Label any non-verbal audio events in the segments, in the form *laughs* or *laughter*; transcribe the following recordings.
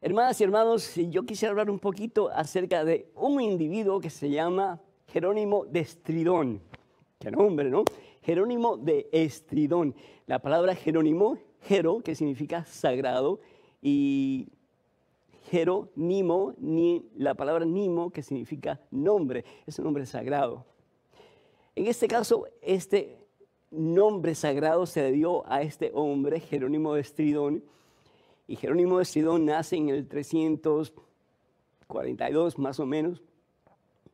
Hermanas y hermanos, yo quisiera hablar un poquito acerca de un individuo que se llama Jerónimo de Estridón. Qué nombre, ¿no? Jerónimo de Estridón. La palabra Jerónimo, Jero, que significa sagrado, y Jerónimo, ni la palabra Nimo, que significa nombre, es un nombre sagrado. En este caso, este nombre sagrado se dio a este hombre, Jerónimo de Estridón, y Jerónimo de Sidón nace en el 342 más o menos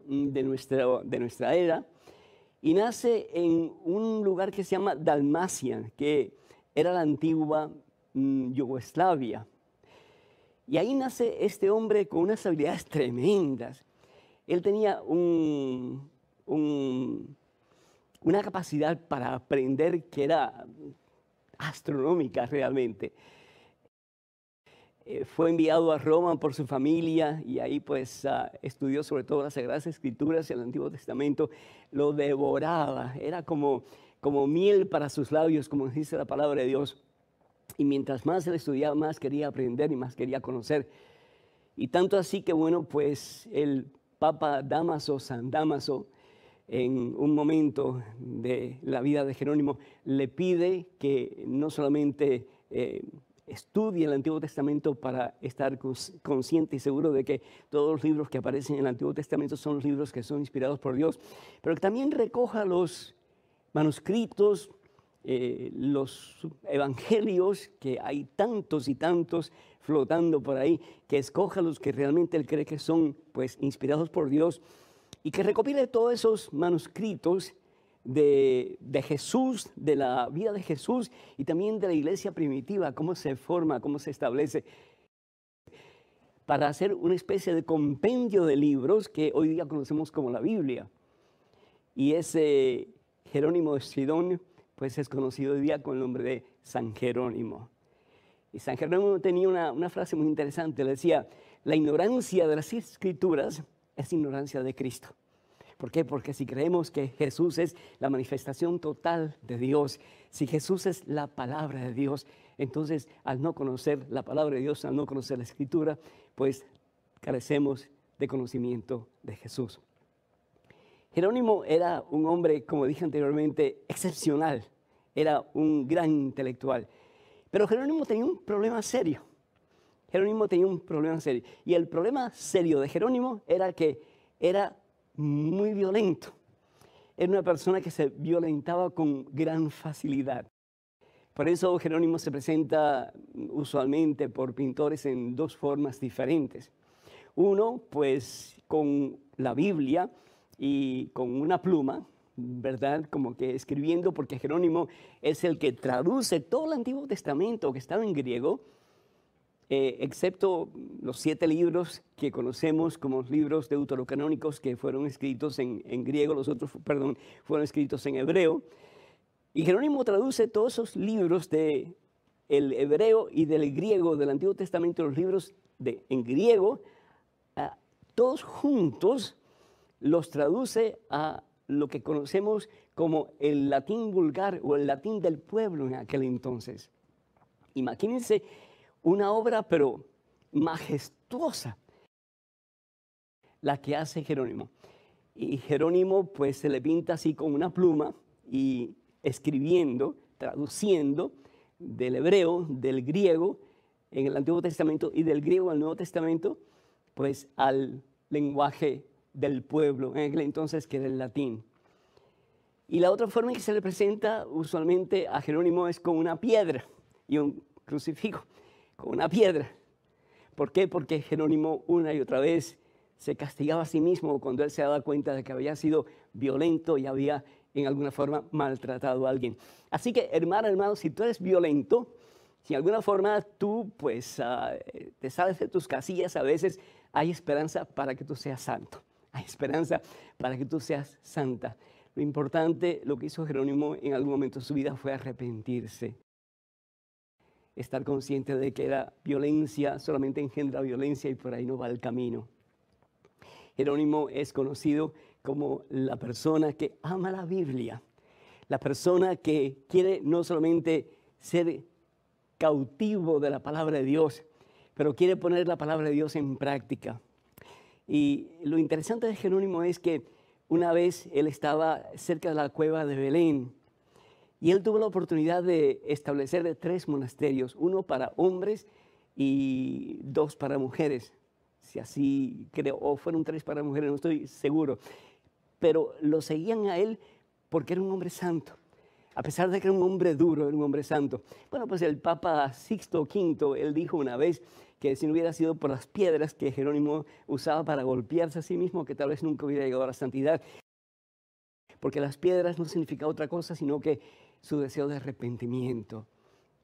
mm, de nuestra, de nuestra era y nace en un lugar que se llama Dalmacia, que era la antigua mm, Yugoslavia. Y ahí nace este hombre con unas habilidades tremendas. Él tenía una capacidad para aprender que era astronómica realmente. Eh, fue enviado a Roma por su familia y ahí pues ah, estudió sobre todo las Sagradas Escrituras y el Antiguo Testamento, lo devoraba, era como, como miel para sus labios, como dice la palabra de Dios. Y mientras más él estudiaba, más quería aprender y más quería conocer. Y tanto así que bueno, pues el Papa Damaso, San Damaso, en un momento de la vida de Jerónimo, le pide que no solamente... Eh, estudie el Antiguo Testamento para estar consciente y seguro de que todos los libros que aparecen en el Antiguo Testamento son libros que son inspirados por Dios, pero que también recoja los manuscritos, eh, los evangelios, que hay tantos y tantos flotando por ahí, que escoja los que realmente él cree que son pues inspirados por Dios y que recopile todos esos manuscritos de, Jesús, de la vida de Jesús y también de la iglesia primitiva, cómo se forma, cómo se establece, para hacer una especie de compendio de libros que hoy día conocemos como la Biblia. Y ese Jerónimo de Sidón, pues es conocido hoy día con el nombre de San Jerónimo. Y San Jerónimo tenía una frase muy interesante, le decía, la ignorancia de las escrituras es ignorancia de Cristo. ¿Por qué? Porque si creemos que Jesús es la manifestación total de Dios, si Jesús es la palabra de Dios, entonces al no conocer la palabra de Dios, al no conocer la escritura, pues carecemos de conocimiento de Jesús. Jerónimo era un hombre, como dije anteriormente, excepcional, era un gran intelectual, pero Jerónimo tenía un problema serio. Jerónimo tenía un problema serio. Y el problema serio de Jerónimo era que era muy violento. Era una persona que se violentaba con gran facilidad. Por eso Jerónimo se presenta usualmente por pintores en dos formas diferentes. Uno, pues con la Biblia y con una pluma, ¿verdad? Como que escribiendo, porque Jerónimo es el que traduce todo el Antiguo Testamento que estaba en griego eh, excepto los siete libros que conocemos como libros deuterocanónicos que fueron escritos en, griego, los otros, perdón, fueron escritos en hebreo. Y Jerónimo traduce todos esos libros de el hebreo y del griego del Antiguo Testamento, los libros de, en griego, todos juntos los traduce a lo que conocemos como el latín vulgar o el latín del pueblo en aquel entonces. Imagínense una obra, pero majestuosa, la que hace Jerónimo. Y Jerónimo pues se le pinta así con una pluma y escribiendo, traduciendo del hebreo, del griego en el Antiguo Testamento y del griego al Nuevo Testamento, pues al lenguaje del pueblo, en aquel entonces que era el latín. Y la otra forma en que se le presenta usualmente a Jerónimo es con una piedra y un crucifijo con una piedra. ¿Por qué? Porque Jerónimo una y otra vez se castigaba a sí mismo cuando él se daba cuenta de que había sido violento y había en alguna forma maltratado a alguien. Así que, hermano, hermano, si tú eres violento, si en alguna forma tú pues ah, te sales de tus casillas, a veces hay esperanza para que tú seas santo, hay esperanza para que tú seas santa. Lo importante, lo que hizo Jerónimo en algún momento de su vida fue arrepentirse estar consciente de que la violencia solamente engendra violencia y por ahí no va el camino. Jerónimo es conocido como la persona que ama la Biblia, la persona que quiere no solamente ser cautivo de la palabra de Dios, pero quiere poner la palabra de Dios en práctica. Y lo interesante de Jerónimo es que una vez él estaba cerca de la cueva de Belén y él tuvo la oportunidad de establecer tres monasterios, uno para hombres y dos para mujeres. Si así creo, o fueron tres para mujeres, no estoy seguro. Pero lo seguían a él porque era un hombre santo. A pesar de que era un hombre duro, era un hombre santo. Bueno, pues el Papa Sixto V, él dijo una vez que si no hubiera sido por las piedras que Jerónimo usaba para golpearse a sí mismo, que tal vez nunca hubiera llegado a la santidad. Porque las piedras no significa otra cosa, sino que su deseo de arrepentimiento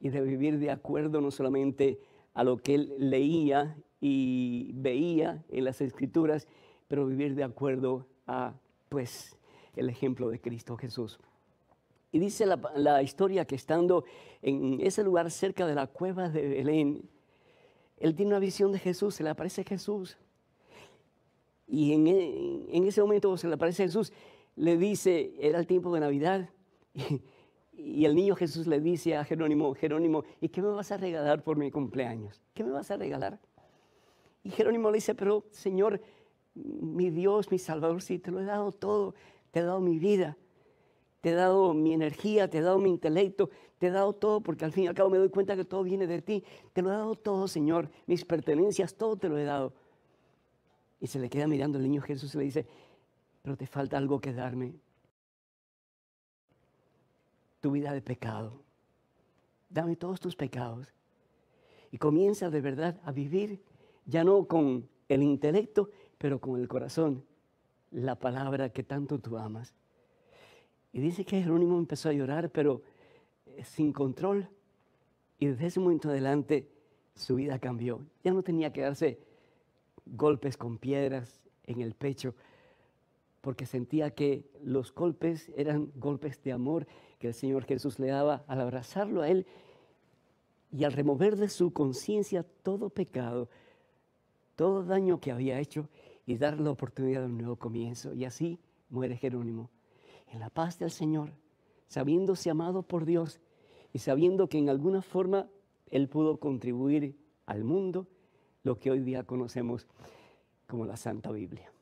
y de vivir de acuerdo no solamente a lo que él leía y veía en las escrituras, pero vivir de acuerdo a pues el ejemplo de Cristo Jesús. Y dice la, historia que estando en ese lugar cerca de la cueva de Belén, él tiene una visión de Jesús, se le aparece Jesús. Y en, e, ese momento se le aparece Jesús, le dice, era el tiempo de Navidad, *laughs* y, y el niño Jesús le dice a Jerónimo, Jerónimo, ¿y qué me vas a regalar por mi cumpleaños? ¿Qué me vas a regalar? Y Jerónimo le dice, pero Señor, mi Dios, mi Salvador, sí, te lo he dado todo, te he dado mi vida, te he dado mi energía, te he dado mi intelecto, te he dado todo, porque al fin y al cabo me doy cuenta que todo viene de ti, te lo he dado todo, Señor, mis pertenencias, todo te lo he dado. Y se le queda mirando el niño Jesús y le dice, pero te falta algo que darme, tu vida de pecado. Dame todos tus pecados. Y comienza de verdad a vivir, ya no con el intelecto, pero con el corazón, la palabra que tanto tú amas. Y dice que Jerónimo empezó a llorar, pero eh, sin control. Y desde ese momento adelante su vida cambió. Ya no tenía que darse golpes con piedras en el pecho, porque sentía que los golpes eran golpes de amor que el Señor Jesús le daba al abrazarlo a él y al remover de su conciencia todo pecado, todo daño que había hecho y darle la oportunidad de un nuevo comienzo. Y así muere Jerónimo, en la paz del Señor, sabiéndose amado por Dios y sabiendo que en alguna forma él pudo contribuir al mundo lo que hoy día conocemos como la Santa Biblia.